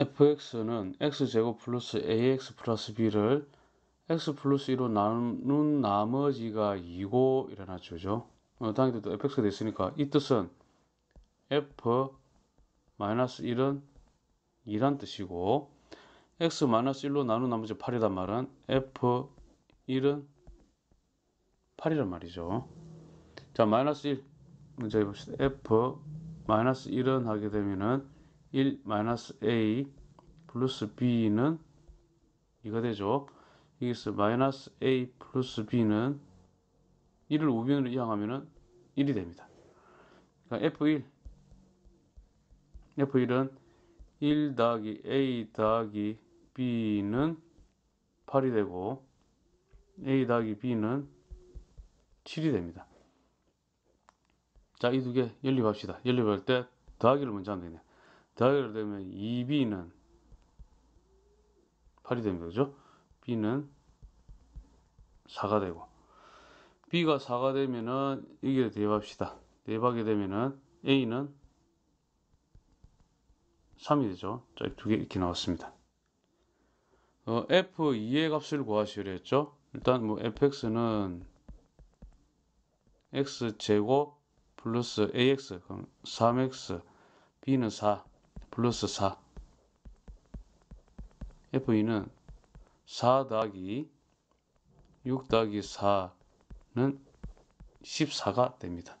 fx는 x제곱 플러스 ax 플러스 b를 x 플러스 2로 나눈 나머지가 2고 일어났죠. 그죠? 어, 당연히 또 fx가 됐으니까 이 뜻은 f 마이너스 1은 2란 뜻이고 x 마이너스 1로 나눈 나머지 8이란 말은 f 1은 8이란 말이죠. 자 마이너스 1 먼저 해봅시다. f 마이너스 1은 하게 되면은 1 마이너스 a 플러스 b는 이거 되죠. 여기서 마이너스 a 플러스 b는 1을 5변으로 이항하면은 1이 됩니다. 그러니까 f1 f1은 1 더하기 a 더하기 b는 8이 되고 a 더하기 b는 7이 됩니다. 자, 이 두 개 연립합시다. 연립할 때 더하기를 먼저 하면 되네요. 다이얼되면 2b는 8이 됩니다. 그죠? b는 4가 되고 b가 4가 되면은 여기에 대입합시다. 대박이 되면은 a는 3이 되죠. 자, 두 개 이렇게 나왔습니다. 어, f2의 값을 구하시려 했죠. 일단 뭐 fx는 x 제곱 플러스 ax 그럼 3x b는 4 플러스 4 FE는 4 더하기 6 더하기 4는 14가 됩니다.